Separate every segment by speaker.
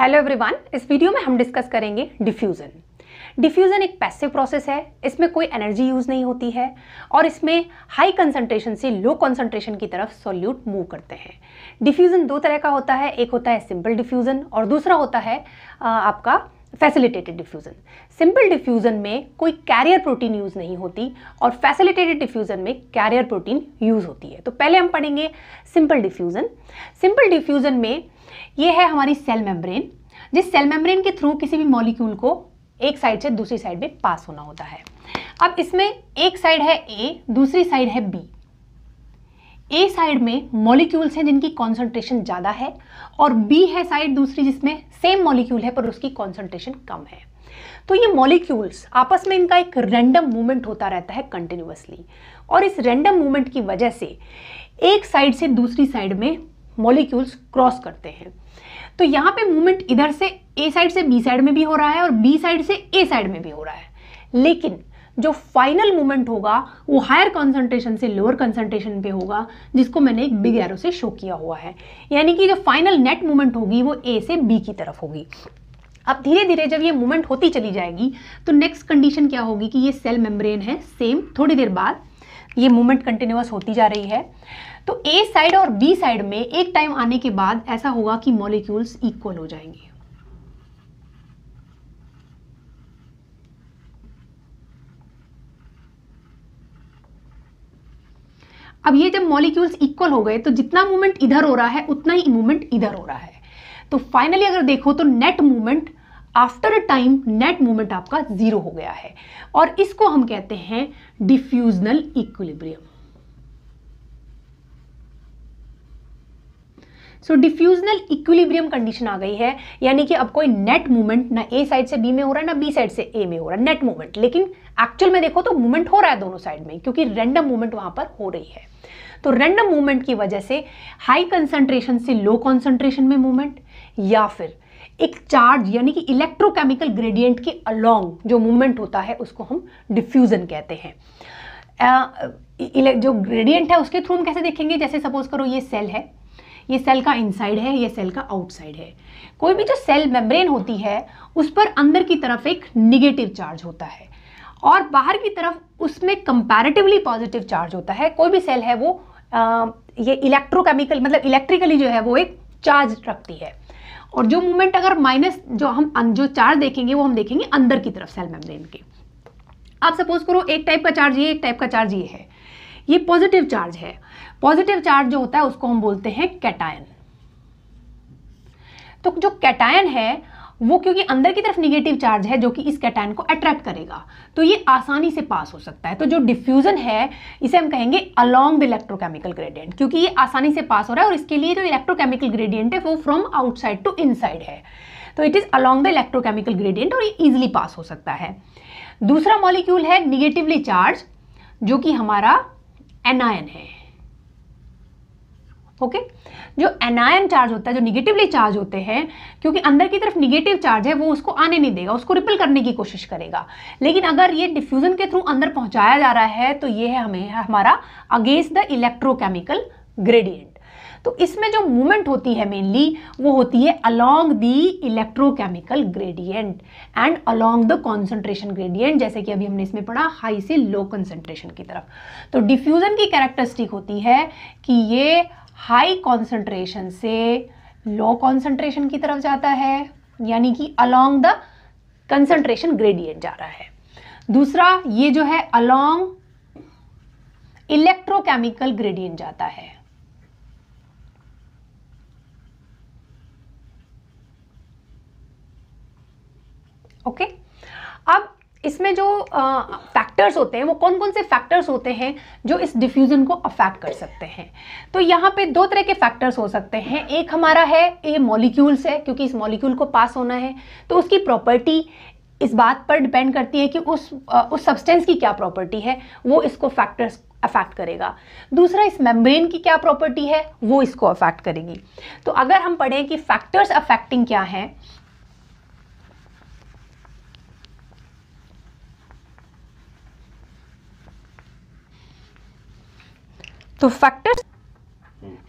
Speaker 1: Hello everyone इस video में हम डिस्कस करेंगे डिफ्यूज़न डिफ्यूज़न एक पैसिव प्रोसेस है इसमें कोई एनर्जी यूज़ नहीं होती है और इसमें हाई कंसंट्रेशन से लो कंसंट्रेशन की तरफ सॉल्यूट मूव करते हैं डिफ्यूज़न दो तरह का होता है एक होता है सिंपल डिफ्यूज़न और दूसरा होता है आपका फैसिलिटेटेड डिफ्यूज़न सिंपल डिफ्यूज़न में कोई कैरियर प्रोटीन यूज़ नहीं होती और फैसिलिटेटेड डिफ्यूज़न में कैरियर प्रोटीन यूज़ होती है तो पहले हम पढ़ेंगे सिंपल डिफ्यूज़न सिंपल डिफ्यूज़न में ये है हमारी सेल मेम्ब्रेन जिस सेल मेम्ब्रेन के थ्रू किसी भी मॉलिक्यूल को एक साइड से दूसरी साइड में पास होना होता है अब इसमें एक साइड है ए दूसरी साइड है बी ए साइड में मॉलिक्यूल्स हैं जिनकी कॉन्सेंट्रेशन ज़्यादा है और बी है साइड दूसरी जिसमें सेम मॉलिक्यूल है पर उसकी कॉन्सेंट्रेशन कम है तो ये मॉलिक्यूल्स आपस में इनका एक रैंडम मूवमेंट होता रहता है कंटिन्यूसली और इस रैंडम मूवमेंट की वजह से एक साइड से दूसरी साइड में मॉलिक्यूल्स क्रॉस करते हैं तो यहाँ पे मूवमेंट इधर से ए साइड से बी साइड में भी हो रहा है और बी साइड से ए साइड में भी हो रहा है लेकिन जो फाइनल मूवमेंट होगा वो हायर कॉन्सेंट्रेशन से लोअर कॉन्सेंट्रेशन पे होगा जिसको मैंने एक बिग एरो से शो किया हुआ है यानी कि जो फाइनल नेट मूवमेंट होगी वो ए से बी की तरफ होगी अब धीरे धीरे जब ये मूवमेंट होती चली जाएगी तो नेक्स्ट कंडीशन क्या होगी कि ये सेल मेम्ब्रेन है सेम थोड़ी देर बाद ये मूवमेंट कंटिन्यूस होती जा रही है तो ए साइड और बी साइड में एक टाइम आने के बाद ऐसा होगा कि मॉलिक्यूल्स इक्वल हो जाएंगे अब ये जब मॉलिक्यूल्स इक्वल हो गए तो जितना मूवमेंट इधर हो रहा है उतना ही मूवमेंट इधर हो रहा है तो फाइनली अगर देखो तो net movement after a time net movement आपका ज़ीरो हो गया है और इसको हम कहते हैं diffusional equilibrium so diffusional equilibrium condition आ गई है यानी कि अब कोई नेट मूवमेंट ना ए साइड से बी में हो रहा है ना बी साइड से ए में हो रहा है नेट मूवमेंट लेकिन एक्चुअल में देखो तो मूवमेंट हो रहा है दोनों साइड में क्योंकि रैंडम मूवमेंट वहां पर हो रही है तो रैंडम मूवमेंट की वजह से हाई कंसंट्रेशन से लो कंसंट्रेशन में मूवमेंट या फिर एक चार्ज यानी कि इलेक्ट्रोकेमिकल ग्रेडियंट के अलोंग जो मूवमेंट होता है उसको हम डिफ्यूज़न कहते हैं जो ग्रेडियंट है उसके थ्रू हम कैसे देखेंगे जैसे सपोज़ करो ये सेल है ये सेल का इनसाइड है ये सेल का आउटसाइड है कोई भी जो सेल मेम्ब्रेन होती है उस पर अंदर की तरफ एक निगेटिव चार्ज होता है और बाहर की तरफ उसमें कंपैरेटिवली पॉजिटिव चार्ज होता है कोई भी सेल है वो आ, ये इलेक्ट्रोकेमिकल मतलब इलेक्ट्रिकली जो है वो एक चार्ज रखती है और जो मूवमेंट अगर माइनस जो हम अं, जो चार्ज देखेंगे वो हम देखेंगे अंदर की तरफ सेल मेम्ब्रेन के आप सपोज करो एक टाइप का चार्ज ये एक टाइप का चार्ज ये है ये पॉजिटिव चार्ज है पॉजिटिव चार्ज जो होता है उसको हम बोलते हैं कैटायन तो जो कैटायन है वो क्योंकि अंदर की तरफ निगेटिव चार्ज है जो कि इस कैटाइन को अट्रैक्ट करेगा तो ये आसानी से पास हो सकता है तो जो डिफ्यूजन है इसे हम कहेंगे अलॉन्ग द इलेक्ट्रोकेमिकल ग्रेडियंट क्योंकि ये आसानी से पास हो रहा है और इसके लिए जो इलेक्ट्रोकेमिकल ग्रेडियंट है वो फ्रॉम आउटसाइड टू इनसाइड है तो it is along the electrochemical gradient और ये ईजिली पास हो सकता है दूसरा मॉलिक्यूल है निगेटिवली चार्ज जो कि हमारा एनायन है ओके जो एनायन चार्ज होता है जो निगेटिवली चार्ज होते हैं क्योंकि अंदर की तरफ निगेटिव चार्ज है वो उसको आने नहीं देगा उसको रिपल करने की कोशिश करेगा लेकिन अगर ये डिफ्यूज़न के थ्रू अंदर पहुंचाया जा रहा है तो ये है हमें हमारा अगेंस्ट द इलेक्ट्रोकेमिकल ग्रेडियंट तो इसमें जो मूवमेंट होती है मेनली वो होती है along the electrochemical gradient and along the concentration gradient जैसे कि अभी हमने इसमें पढ़ा हाई से लो कंसेंट्रेशन की तरफ तो डिफ्यूज़न की कैरेक्टरिस्टिक होती है कि ये हाई कॉन्सेंट्रेशन से लो कॉन्सेंट्रेशन की तरफ जाता है यानी कि अलोंग द कंसेंट्रेशन ग्रेडियंट जा रहा है दूसरा ये जो है अलोंग इलेक्ट्रोकेमिकल ग्रेडियंट जाता है ओके okay? अब इसमें जो फैक्टर्स होते हैं वो कौन कौन से फैक्टर्स होते हैं जो इस डिफ्यूज़न को अफेक्ट कर सकते हैं तो यहाँ पे दो तरह के फैक्टर्स हो सकते हैं एक हमारा है ए मॉलिक्यूल्स है क्योंकि इस मॉलिक्यूल को पास होना है तो उसकी प्रॉपर्टी इस बात पर डिपेंड करती है कि उस उस सब्सटेंस की क्या प्रॉपर्टी है वो इसको फैक्टर्स अफेक्ट करेगा दूसरा इस मेम्ब्रेन की क्या प्रॉपर्टी है वो इसको अफेक्ट करेगी तो अगर हम पढ़ें कि फैक्टर्स अफेक्टिंग क्या हैं तो factors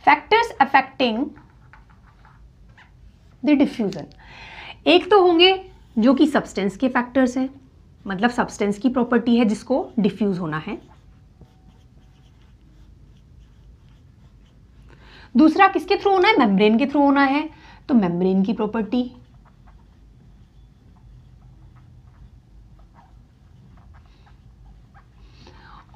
Speaker 1: factors affecting the diffusion एक तो होंगे जो कि सब्सटेंस के फैक्टर्स हैं मतलब सब्सटेंस की प्रॉपर्टी है जिसको डिफ्यूज़ होना है दूसरा किसके थ्रू होना है मेम्ब्रेन के थ्रू होना है तो मेम्ब्रेन की प्रॉपर्टी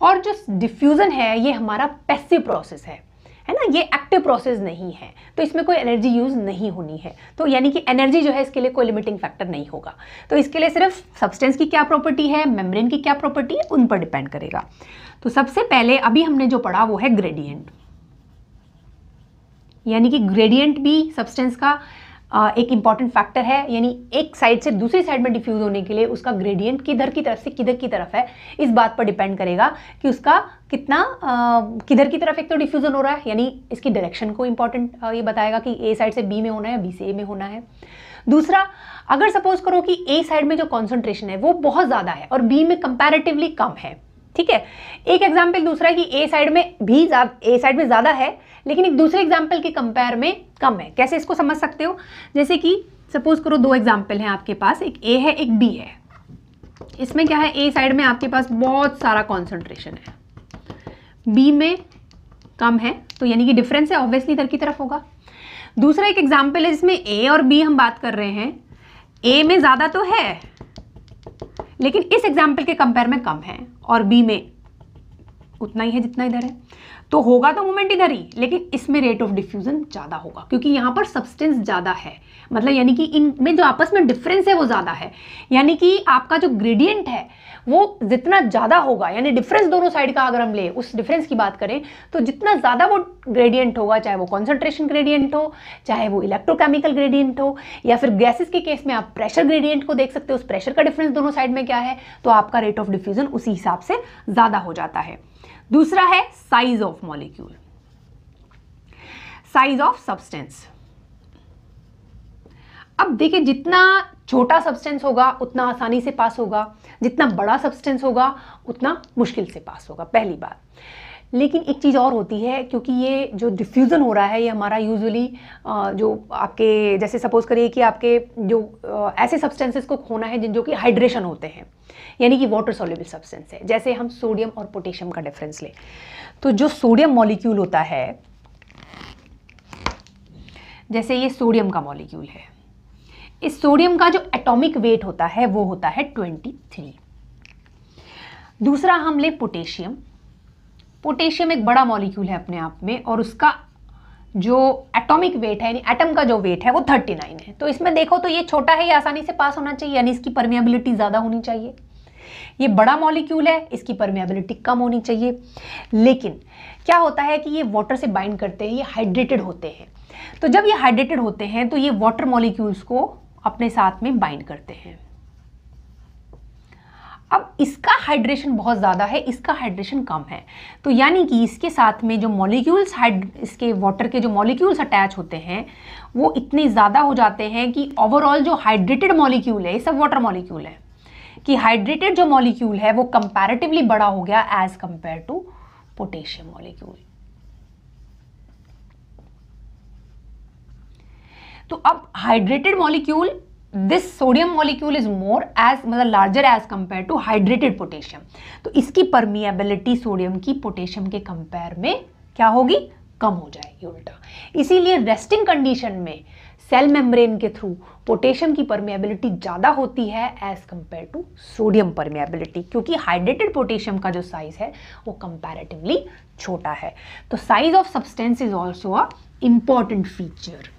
Speaker 1: और जो डिफ्यूज़न है ये हमारा पैसिव प्रोसेस है है ना ये एक्टिव प्रोसेस नहीं है तो इसमें कोई एनर्जी यूज़ नहीं होनी है तो यानी कि एनर्जी जो है इसके लिए कोई लिमिटिंग फैक्टर नहीं होगा तो इसके लिए सिर्फ सब्सटेंस की क्या प्रॉपर्टी है मेम्ब्रेन की क्या प्रॉपर्टी है उन पर डिपेंड करेगा तो सबसे पहले अभी हमने जो पढ़ा वो है ग्रेडियंट यानी कि ग्रेडियंट भी सब्सटेंस का एक इम्पॉर्टेंट फैक्टर है यानी एक साइड से दूसरी साइड में डिफ्यूज़ होने के लिए उसका ग्रेडियंट किधर की तरफ से किधर की तरफ है इस बात पर डिपेंड करेगा कि उसका कितना किधर की तरफ एक तो डिफ्यूज़न हो रहा है यानी इसकी डायरेक्शन को इंपॉर्टेंट ये बताएगा कि ए साइड से बी में होना है बी से ए में होना है दूसरा अगर सपोज करो कि ए साइड में जो कॉन्सेंट्रेशन है वो बहुत ज़्यादा है और बी में कंपेरेटिवली कम है ठीक है एक एग्जाम्पल दूसरा है कि ए साइड में भी ए साइड में ज़्यादा है लेकिन एक दूसरे एग्जाम्पल के कंपेयर में कम है कैसे इसको समझ सकते हो जैसे कि सपोज करो दो एग्जाम्पल हैं आपके पास एक ए है एक बी है इसमें क्या है ए साइड में आपके पास बहुत सारा कॉन्सेंट्रेशन है बी में कम है तो यानी कि डिफरेंस है ऑब्वियसली इधर की तरफ होगा दूसरा एक एग्जाम्पल है जिसमें ए और बी हम बात कर रहे हैं ए में ज़्यादा तो है लेकिन इस एग्जाम्पल के कंपेयर में कम है और बी में उतना ही है जितना इधर है तो होगा तो मोमेंट इधर ही लेकिन इसमें रेट ऑफ डिफ्यूज़न ज़्यादा होगा क्योंकि यहां पर सब्सटेंस ज़्यादा है मतलब यानी कि इनमें जो आपस में डिफरेंस है वो ज़्यादा है यानी कि आपका जो ग्रेडियंट है वो जितना ज़्यादा होगा यानी डिफरेंस दोनों साइड का अगर हम ले उस डिफरेंस की बात करें तो जितना ज़्यादा वो ग्रेडियंट होगा चाहे वो कॉन्सेंट्रेशन ग्रेडियंट हो चाहे वो इलेक्ट्रोकेमिकल ग्रेडियंट हो या फिर गैसेस के केस में आप प्रेशर ग्रेडियंट को देख सकते हो उस प्रेशर का डिफरेंस दोनों साइड में क्या है तो आपका रेट ऑफ डिफ्यूज़न उसी हिसाब से ज़्यादा हो जाता है दूसरा है size of molecule size of substance अब देखिए जितना छोटा सब्सटेंस होगा उतना आसानी से पास होगा जितना बड़ा सब्सटेंस होगा उतना मुश्किल से पास होगा पहली बात लेकिन एक चीज़ और होती है क्योंकि ये जो डिफ्यूज़न हो रहा है ये हमारा यूजुअली जो आपके जैसे सपोज़ करिए कि आपके जो ऐसे सब्सटेंसेस को खोना है जिन जो कि हाइड्रेशन होते हैं यानी कि वाटर सोल्यूबल सब्सटेंस है जैसे हम सोडियम और पोटेशियम का डिफरेंस लें तो जो सोडियम मॉलिक्यूल होता है जैसे ये सोडियम का मॉलिक्यूल है इस सोडियम का जो एटॉमिक वेट होता है वो होता है 23 दूसरा हम ले पोटेशियम पोटेशियम एक बड़ा मॉलिक्यूल है अपने आप में और उसका जो एटॉमिक वेट है यानी एटम का जो वेट है वो 39 है तो इसमें देखो तो ये छोटा है ये आसानी से पास होना चाहिए यानी इसकी परमियाबिलिटी ज़्यादा होनी चाहिए ये बड़ा मॉलिक्यूल है इसकी परमेबिलिटी कम होनी चाहिए लेकिन क्या होता है कि ये वाटर से बाइंड करते हैं ये हाइड्रेटेड होते हैं तो जब ये हाइड्रेटेड होते हैं तो ये वाटर मॉलिक्यूल्स को अपने साथ में बाइंड करते हैं अब इसका हाइड्रेशन बहुत ज़्यादा है इसका हाइड्रेशन कम है तो यानी कि इसके साथ में जो मॉलिक्यूल्स हाइड इसके वाटर के जो मॉलिक्यूल्स अटैच होते हैं वो इतने ज़्यादा हो जाते हैं कि ओवरऑल जो हाइड्रेटेड मॉलिक्यूल है ये सब वाटर मॉलिक्यूल है कि हाइड्रेटेड जो मॉलिक्यूल है वो कंपैरेटिवली बड़ा हो गया as compare to potassium molecule तो अब hydrated molecule this sodium molecule is more as मतलब larger as compare to hydrated potassium तो इसकी परमिएबिलिटी सोडियम की पोटेशियम के कंपेयर में क्या होगी कम हो जाएगी उल्टा इसीलिए रेस्टिंग कंडीशन में सेल मेम्ब्रेन के थ्रू पोटेशियम की परमेबिलिटी ज़्यादा होती है as compare to sodium permeability क्योंकि हाइड्रेटेड पोटेशियम का जो साइज़ है वो कंपैरेटिवली छोटा है तो size of substance is also a important feature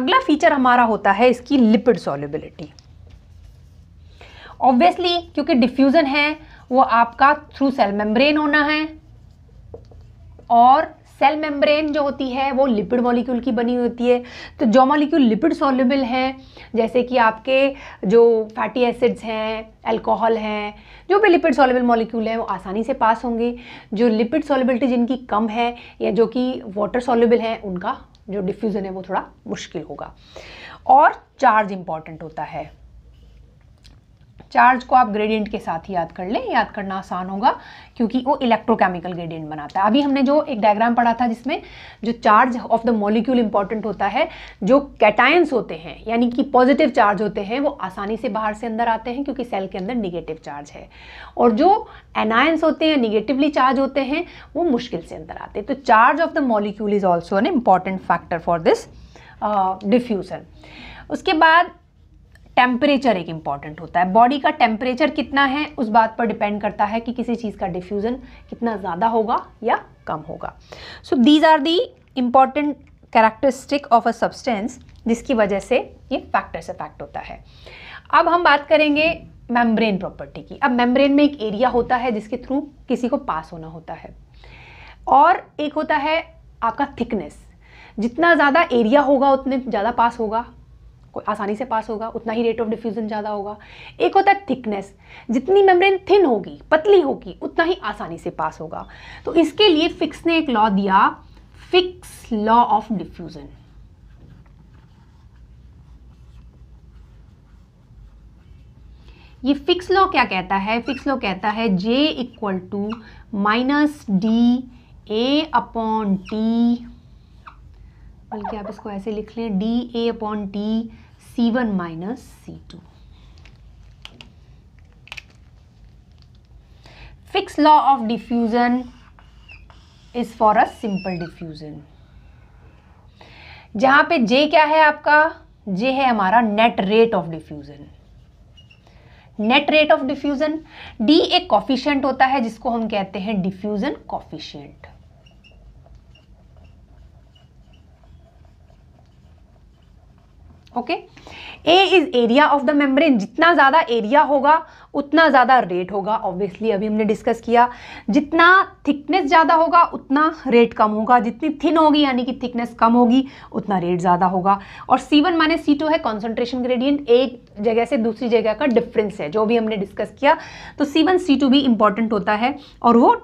Speaker 1: अगला फीचर हमारा होता है इसकी लिपिड सॉल्युबिलिटी ऑब्वियसली क्योंकि डिफ्यूज़न है वो आपका थ्रू सेल मेम्ब्रेन होना है और सेल मेम्ब्रेन जो होती है वो लिपिड मॉलिक्यूल की बनी होती है तो जो मॉलिक्यूल लिपिड सॉल्युबल हैं जैसे कि आपके जो फैटी एसिड्स हैं अल्कोहल हैं जो भी लिपिड सॉल्युबल मॉलिक्यूल हैं वो आसानी से पास होंगे जो लिपिड सॉल्युबिलिटी जिनकी कम है या जो कि वाटर सॉल्युबल हैं उनका जो डिफ्यूज़न है वो थोड़ा मुश्किल होगा और चार्ज इम्पॉर्टेंट होता है चार्ज को आप ग्रेडियंट के साथ ही याद कर लें याद करना आसान होगा क्योंकि वो इलेक्ट्रोकेमिकल ग्रेडियंट बनाता है अभी हमने जो एक डायग्राम पढ़ा था जिसमें जो charge of the molecule important होता है जो कैटायंस होते हैं यानी कि पॉजिटिव चार्ज होते हैं वो आसानी से बाहर से अंदर आते हैं क्योंकि सेल के अंदर निगेटिव चार्ज है और जो एनायंस होते हैं निगेटिवली चार्ज होते हैं वो मुश्किल से अंदर आते हैं तो charge of the molecule is also an important factor for this diffusion उसके बाद टेम्परेचर एक इम्पॉर्टेंट होता है बॉडी का टेम्परेचर कितना है उस बात पर डिपेंड करता है कि किसी चीज़ का डिफ्यूज़न कितना ज़्यादा होगा या कम होगा so these are the important characteristic of a substance जिसकी वजह से ये फैक्टर्स अफेक्ट होता है अब हम बात करेंगे मेम्ब्रेन प्रॉपर्टी की अब मेम्ब्रेन में एक एरिया होता है जिसके थ्रू किसी को पास होना होता है और एक होता है आपका थिकनेस जितना ज़्यादा एरिया होगा उतने ज़्यादा पास होगा आसानी से पास होगा उतना ही रेट ऑफ डिफ्यूज़न ज़्यादा होगा एक होता है थिकनेस जितनी मेम्ब्रेन थिन होगी पतली होगी उतना ही आसानी से पास होगा तो इसके लिए फिक्स ने एक लॉ दिया फिक्स लॉ ऑफ डिफ्यूज़न ये फिक्स लॉ क्या कहता है फिक्स लॉ कहता है J equal to minus D A upon T बल्कि आप इसको ऐसे लिख लें D A upon T C one minus C two fixed law of diffusion is for a simple diffusion जहाँ पे J क्या है आपका J है हमारा net rate of diffusion net rate of diffusion D एक coefficient होता है जिसको हम कहते हैं diffusion coefficient okay A is area of the membrane जितना ज़्यादा एरिया होगा उतना ज़्यादा रेट होगा ऑब्वियसली अभी हमने डिस्कस किया जितना थिकनेस ज़्यादा होगा उतना रेट कम होगा जितनी थिन होगी यानी कि थिकनेस कम होगी उतना रेट ज़्यादा होगा और C1 वन माइनस सी है कॉन्सेंट्रेशन ग्रेडियंट एक जगह से दूसरी जगह का डिफरेंस है जो भी हमने डिस्कस किया तो C1 C2 भी इंपॉर्टेंट होता है और वो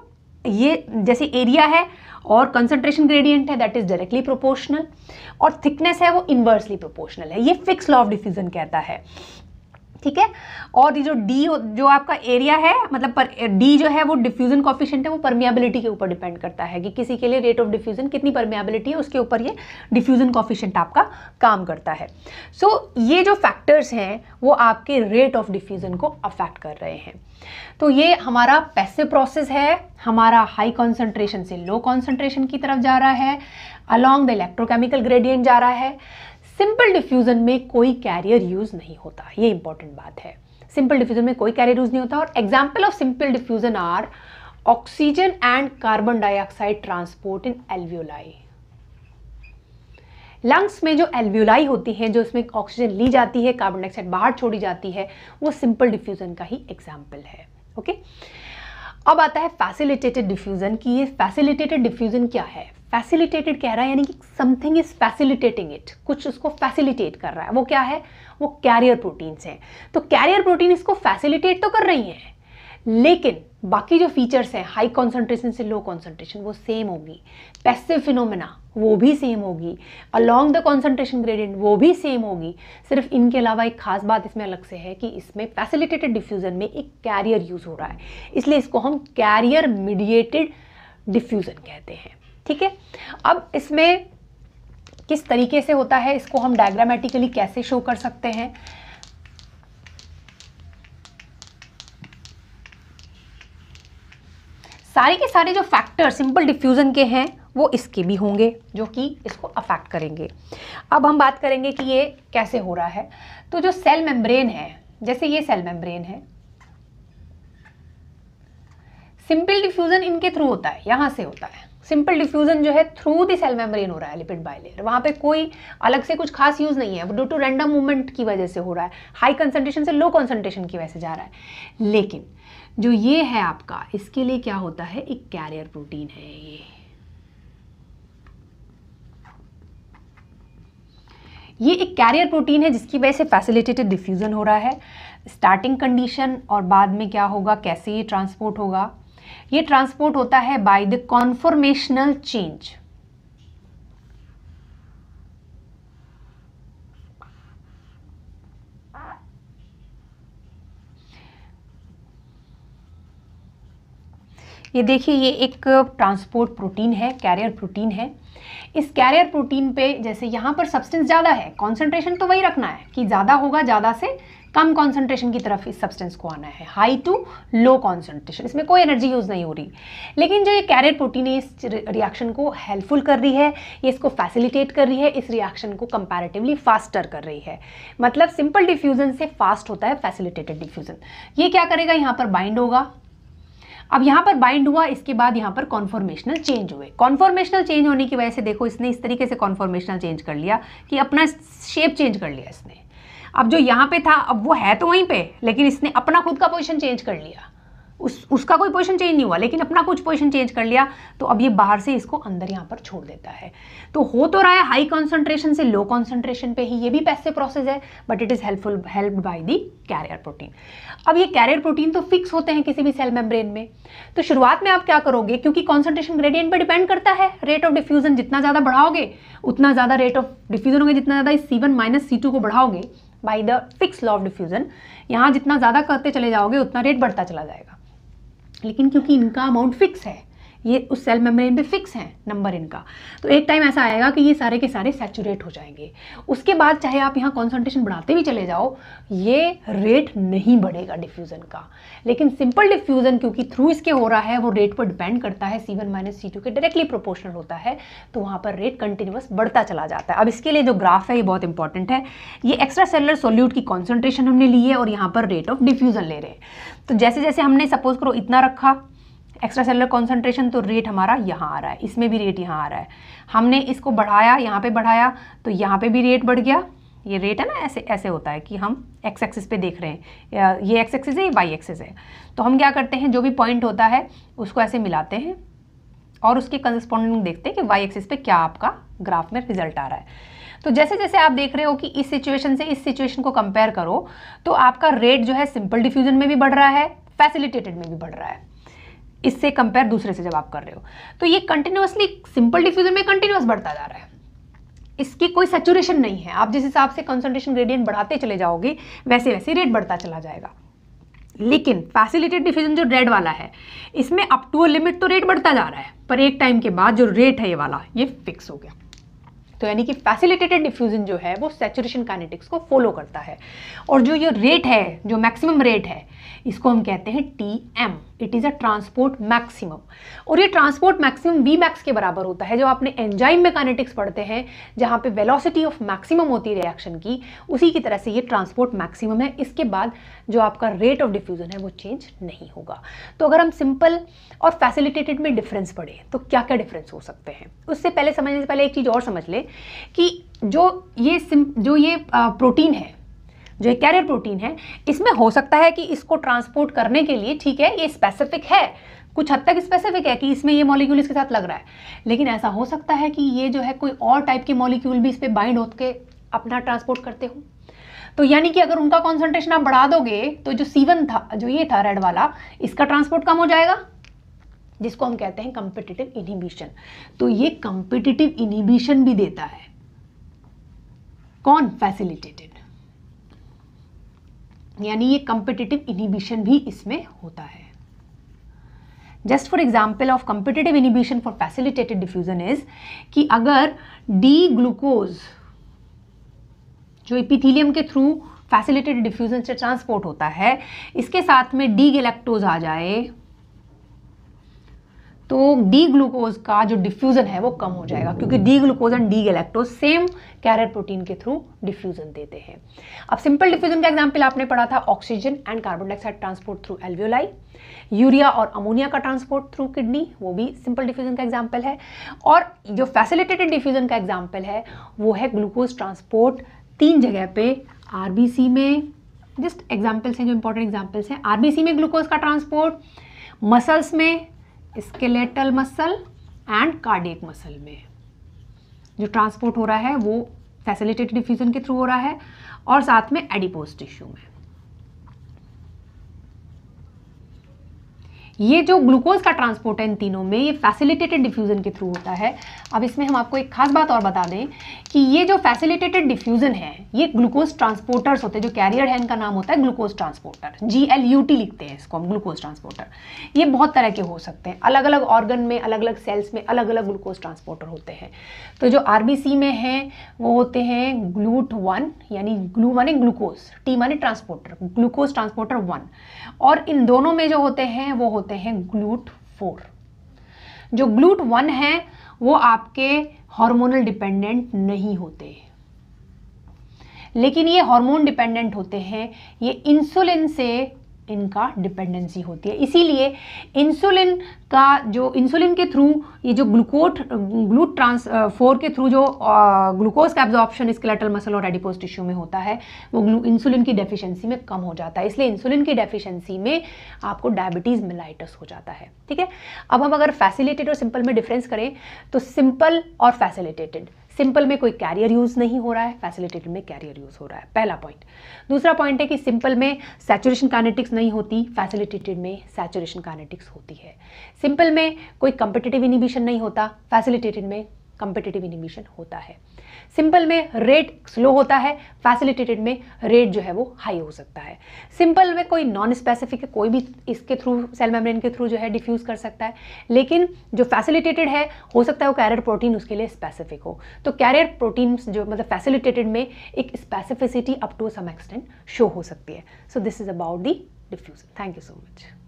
Speaker 1: ये जैसे एरिया है और कंसंट्रेशन ग्रेडियंट है दैट इज डायरेक्टली प्रोपोर्शनल और थिकनेस है वो इन्वर्सली प्रोपोर्शनल है ये फिक्स लॉ ऑफ डिफ्यूजन कहता है ठीक है और ये जो डी जो आपका एरिया है मतलब पर डी जो है वो डिफ्यूजन कॉफिशेंट है वो परमियाबिलिटी के ऊपर डिपेंड करता है कि किसी के लिए रेट ऑफ डिफ्यूजन कितनी परमियाबिलिटी है उसके ऊपर ये डिफ्यूजन कॉफिशेंट आपका काम करता है सो so, ये जो फैक्टर्स हैं वो आपके रेट ऑफ डिफ्यूजन को अफेक्ट कर रहे हैं तो ये हमारा पैसिव प्रोसेस है हमारा हाई कॉन्सेंट्रेशन से लो कॉन्सेंट्रेशन की तरफ जा रहा है अलॉन्ग द इलेक्ट्रोकेमिकल ग्रेडियंट जा रहा है सिंपल डिफ्यूज़न में कोई कैरियर यूज़ नहीं होता ये इंपॉर्टेंट बात है सिंपल डिफ्यूज़न में कोई कैरियर यूज़ नहीं होता और example of simple diffusion are oxygen and carbon dioxide transport in alveoli lungs में जो एल्व्यूलाई होती हैं जो इसमें ऑक्सीजन ली जाती है कार्बन डाइऑक्साइड बाहर छोड़ी जाती है वो सिंपल डिफ्यूज़न का ही एग्जाम्पल है ओके okay? अब आता है फैसिलिटेटेड डिफ्यूज़न की ये फैसिलिटेटेड डिफ्यूज़न क्या है फैसिलिटेटेड कह रहा है यानी कि समथिंग इज फैसिलिटेटिंग इट कुछ उसको फैसिलिटेट कर रहा है वो क्या है वो कैरियर प्रोटीन्स हैं तो कैरियर प्रोटीन इसको फैसिलिटेट तो कर रही हैं लेकिन बाकी जो फीचर्स हैं हाई कॉन्सेंट्रेशन से लो कॉन्सेंट्रेशन वो सेम होगी पैसिव फिनोमिना वो भी सेम होगी अलॉन्ग द कॉन्सेंट्रेशन ग्रेडियंट वो भी सेम होगी सिर्फ इनके अलावा एक खास बात इसमें अलग से है कि इसमें फैसिलिटेटेड डिफ्यूज़न में एक कैरियर यूज़ हो रहा है इसलिए इसको हम कैरियर मीडिएटेड डिफ्यूज़न कहते हैं ठीक है अब इसमें किस तरीके से होता है इसको हम डायग्रामेटिकली कैसे शो कर सकते हैं सारे के सारे जो फैक्टर सिंपल डिफ्यूज़न के हैं वो इसके भी होंगे जो कि इसको अफेक्ट करेंगे अब हम बात करेंगे कि ये कैसे हो रहा है तो जो सेल मेम्ब्रेन है जैसे ये सेल मेम्ब्रेन है सिंपल डिफ्यूज़न इनके थ्रू होता है यहां से होता है सिंपल डिफ्यूजन जो है थ्रू द सेल मेम्ब्रेन हो रहा है लिपिड बाइलेयर वहां पे कोई अलग से कुछ खास यूज़ नहीं है वो ड्यू टू रैंडम मूवमेंट की वजह से हो रहा है हाई कंसंट्रेशन से लो कंसंट्रेशन की वजह से जा रहा है लेकिन जो ये है आपका इसके लिए क्या होता है एक कैरियर प्रोटीन है ये ये एक कैरियर प्रोटीन है जिसकी वजह से फैसिलिटेटेड डिफ्यूज़न हो रहा है स्टार्टिंग कंडीशन और बाद में क्या होगा कैसे ये ट्रांसपोर्ट होगा ये ट्रांसपोर्ट होता है बाय द कॉन्फॉर्मेशनल चेंज ये देखिए ये एक ट्रांसपोर्ट प्रोटीन है कैरियर प्रोटीन है इस कैरियर प्रोटीन पे जैसे यहाँ पर सब्सटेंस ज़्यादा है कॉन्सेंट्रेशन तो वही रखना है कि ज़्यादा होगा ज़्यादा से कम कॉन्सेंट्रेशन की तरफ इस सब्सटेंस को आना है हाई टू लो कॉन्सेंट्रेशन इसमें कोई एनर्जी यूज़ नहीं हो रही लेकिन जो ये कैरेट प्रोटीन है इस रिएक्शन को हेल्पफुल कर रही है ये इसको फैसिलिटेट कर रही है इस रिएक्शन को कंपैरेटिवली फास्टर कर रही है मतलब सिंपल डिफ्यूज़न से फास्ट होता है फैसिलिटेटेड डिफ्यूज़न ये क्या करेगा यहाँ पर बाइंड होगा अब यहाँ पर बाइंड हुआ इसके बाद यहाँ पर कॉन्फॉर्मेशनल चेंज हुए कॉन्फॉर्मेशनल चेंज होने की वजह से देखो इसने इस तरीके से कॉन्फॉर्मेशनल चेंज कर लिया कि अपना शेप चेंज कर लिया इसने अब जो यहाँ पे था अब वो है तो वहीं पे लेकिन इसने अपना खुद का पोजिशन चेंज कर लिया उस उसका कोई पोजिशन चेंज नहीं हुआ लेकिन अपना कुछ पोजिशन चेंज कर लिया तो अब ये बाहर से इसको अंदर यहाँ पर छोड़ देता है तो हो तो रहा है हाई कॉन्सेंट्रेशन से लो कॉन्सेंट्रेशन पे ही ये भी पैसे प्रोसेस है but it is helpful help by the carrier protein अब ये कैरियर प्रोटीन तो फिक्स होते हैं किसी भी सेल मेम्ब्रेन में तो शुरुआत में आप क्या करोगे क्योंकि कॉन्सेंट्रेशन ग्रेडियंट पर डिपेंड करता है रेट ऑफ डिफ्यूजन जितना ज़्यादा बढ़ाओगे उतना ज़्यादा रेट ऑफ डिफ्यूजन होगा जितना ज़्यादा इस C one minus C two को बढ़ाओगे by the Fick's law of diffusion यहाँ जितना ज़्यादा करते चले जाओगे उतना रेट बढ़ता चला जाएगा लेकिन क्योंकि इनका अमाउंट फिक्स है ये उस सेल मेम्ब्रेन पे फिक्स है नंबर इनका तो एक टाइम ऐसा आएगा कि ये सारे के सारे सेचूरेट हो जाएंगे उसके बाद चाहे आप यहाँ कॉन्सेंट्रेशन बढ़ाते भी चले जाओ ये रेट नहीं बढ़ेगा डिफ्यूज़न का लेकिन सिंपल डिफ्यूज़न क्योंकि थ्रू इसके हो रहा है वो रेट पर डिपेंड करता है C one minus C two के डायरेक्टली प्रोपोर्शनल होता है तो वहाँ पर रेट कंटिन्यूस बढ़ता चला जाता है अब इसके लिए जो ग्राफ है ये बहुत इंपॉर्टेंट है ये एक्स्ट्रा सेलर सोल्यूट की कॉन्सेंट्रेशन हमने ली है और यहाँ पर रेट ऑफ डिफ्यूज़न ले रहे हैं तो जैसे जैसे हमने सपोज करो इतना रखा एक्स्ट्रा सेलर कॉन्सेंट्रेशन तो रेट हमारा यहाँ आ रहा है इसमें भी रेट यहाँ आ रहा है हमने इसको बढ़ाया यहाँ पे बढ़ाया तो यहाँ पे भी रेट बढ़ गया ये रेट है ना ऐसे ऐसे होता है कि हम एक्स एक्सिस पे देख रहे हैं ये एक्स एक्सिस है ये वाई एक्सिस है तो हम क्या करते हैं जो भी पॉइंट होता है उसको ऐसे मिलाते हैं और उसके कंस्पॉन्डिंग देखते हैं कि वाई एक्सिस पे क्या आपका ग्राफ में रिजल्ट आ रहा है तो जैसे जैसे आप देख रहे हो कि इस सिचुएशन से इस सिचुएशन को कंपेयर करो तो आपका रेट जो है सिंपल डिफ्यूजन में भी बढ़ रहा है फैसिलिटेटेड में भी बढ़ रहा है इससे कंपेयर दूसरे से जब आप कर रहे हो तो ये कंटिन्यूसली सिंपल डिफ्यूजन में कंटिन्यूस बढ़ता जा रहा है इसकी कोई सेचुरेशन नहीं है आप जिस हिसाब से कंसंट्रेशन ग्रेडियंट बढ़ाते चले जाओगे वैसे वैसे रेट बढ़ता चला जाएगा लेकिन फैसिलिटेड डिफ्यूजन जो रेड वाला है इसमें अप टू अ लिमिट तो रेट बढ़ता जा रहा है पर एक टाइम के बाद जो रेट है ये वाला ये फिक्स हो गया तो यानी कि फैसिलिटेटेड डिफ्यूज़न जो है वो सेचुरेशन काइनेटिक्स को फॉलो करता है और जो ये रेट है जो मैक्सिमम रेट है इसको हम कहते हैं T M it is a transport maximum और ये ट्रांसपोर्ट मैक्सिमम वी मैक्स के बराबर होता है जो आपने एंजाइम में कानेटिक्स पढ़ते हैं जहाँ पे वेलोसिटी ऑफ मैक्सिमम होती है रिएक्शन की उसी की तरह से ये ट्रांसपोर्ट मैक्सिमम है इसके बाद जो आपका रेट ऑफ डिफ्यूज़न है वो चेंज नहीं होगा तो अगर हम सिंपल और फैसिलिटेटेड में डिफरेंस पढ़ें तो क्या क्या डिफरेंस हो सकते हैं उससे पहले समझने से पहले एक चीज़ और समझ लें कि जो ये जो ये प्रोटीन है जो ये कैरियर प्रोटीन है इसमें हो सकता है कि इसको ट्रांसपोर्ट करने के लिए ठीक है ये स्पेसिफिक है कुछ हद तक स्पेसिफिक है कि इसमें ये मॉलिक्यूल इसके साथ लग रहा है लेकिन ऐसा हो सकता है कि ये जो है कोई और टाइप के मॉलिक्यूल भी इस पर बाइंड होकर अपना ट्रांसपोर्ट करते हो तो यानी कि अगर उनका कॉन्सेंट्रेशन आप बढ़ा दोगे तो जो सीवन था जो ये था रेड वाला इसका ट्रांसपोर्ट कम हो जाएगा जिसको हम कहते हैं कंपिटेटिव इनिबिशन तो ये कंपिटिटिव इनिबिशन भी देता है कौन फैसिलिटेटेड यानी ये कंपिटेटिव इनिबिशन भी इसमें होता है just for example of competitive inhibition for facilitated diffusion is कि अगर डी ग्लूकोज जो इपिथीलियम के थ्रू फैसिलिटेटेड डिफ्यूजन से ट्रांसपोर्ट होता है इसके साथ में डी गलेक्टोज आ जाए तो डी ग्लूकोज का जो डिफ्यूज़न है वो कम हो जाएगा क्योंकि D glucose and D galactose same carrier protein के थ्रू डिफ्यूज़न देते हैं अब सिंपल डिफ्यूज़न का एग्जाम्पल आपने पढ़ा था oxygen and carbon dioxide transport through alveoli urea और अमोनिया का ट्रांसपोर्ट थ्रू किडनी वो भी सिंपल डिफ्यूज़न का एग्जाम्पल है और जो फैसिलिटेटेड डिफ्यूज़न का एग्जाम्पल है वो है ग्लूकोज ट्रांसपोर्ट तीन जगह पे आर में जस्ट एग्जाम्पल्स हैं जो इंपॉर्टेंट एग्जाम्पल्स हैं आर में ग्लूकोज का ट्रांसपोर्ट मसल्स में skeletal muscle and cardiac muscle में जो ट्रांसपोर्ट हो रहा है वो फैसिलिटेटेड डिफ्यूज़न के थ्रू हो रहा है और साथ में एडिपोज टिश्यू में ये जो ग्लूकोज का ट्रांसपोर्ट है इन तीनों में ये फैसिलिटेटेड डिफ्यूज़न के थ्रू होता है अब इसमें हम आपको एक खास बात और बता दें कि ये जो फैसिलिटेटेड डिफ्यूज़न है ये ग्लूकोज ट्रांसपोर्टर्स होते हैं जो कैरियर है इनका नाम होता है glucose transporter G L U T लिखते हैं इसको हम ग्लूकोज ट्रांसपोर्टर ये बहुत तरह के हो सकते हैं अलग अलग ऑर्गन में अलग अलग सेल्स में अलग अलग ग्लूकोज ट्रांसपोर्टर होते हैं तो जो आर बी सी में हैं वो होते हैं ग्लूट वन यानी ग्लू माने ग्लूकोज टी माने ट्रांसपोर्टर ग्लूकोज ट्रांसपोर्टर वन और इन दोनों में जो होते हैं वो होते होते हैं ग्लूट फोर जो ग्लूट वन है वो आपके हार्मोनल डिपेंडेंट नहीं होते लेकिन ये हार्मोन डिपेंडेंट होते हैं ये इंसुलिन से इनका डिपेंडेंसी होती है इसीलिए इंसुलिन का जो इंसुलिन के थ्रू ये जो ग्लूकोट ग्लूट ट्रांस फोर के थ्रू जो ग्लूकोज का एब्जॉर्प्शन स्केलेटल मसल और एडिपोज टिश्यू में होता है वो इंसुलिन की डेफिशिएंसी में कम हो जाता है इसलिए इंसुलिन की डेफिशिएंसी में आपको डायबिटीज़ मिलाइटस हो जाता है ठीक है अब हम अगर फैसिलिटेड और सिंपल में डिफरेंस करें तो सिंपल और फैसिलिटेटेड सिंपल में कोई कैरियर यूज़ नहीं हो रहा है फैसिलिटेटेड में कैरियर यूज़ हो रहा है पहला पॉइंट दूसरा पॉइंट है कि सिंपल में सैचुरेशन कानेटिक्स नहीं होती फैसिलिटेटेड में सैचुरेशन कानेटिक्स होती है सिंपल में कोई कंपिटेटिव इनिबिशन नहीं होता फैसिलिटेटेड में कंपिटेटिव इनिबिशन होता है सिंपल में रेट स्लो होता है फैसिलिटेटेड में रेट जो है वो हाई हो सकता है सिंपल में कोई नॉन स्पेसिफिक है कोई भी इसके थ्रू सेल मेम्ब्रेन के थ्रू जो है डिफ्यूज़ कर सकता है लेकिन जो फैसिलिटेटेड है हो सकता है वो कैरियर प्रोटीन उसके लिए स्पेसिफिक हो तो कैरियर प्रोटीन जो मतलब फैसिलिटेटेड में एक specificity up to some extent show हो सकती है so this is about the diffuse thank you so much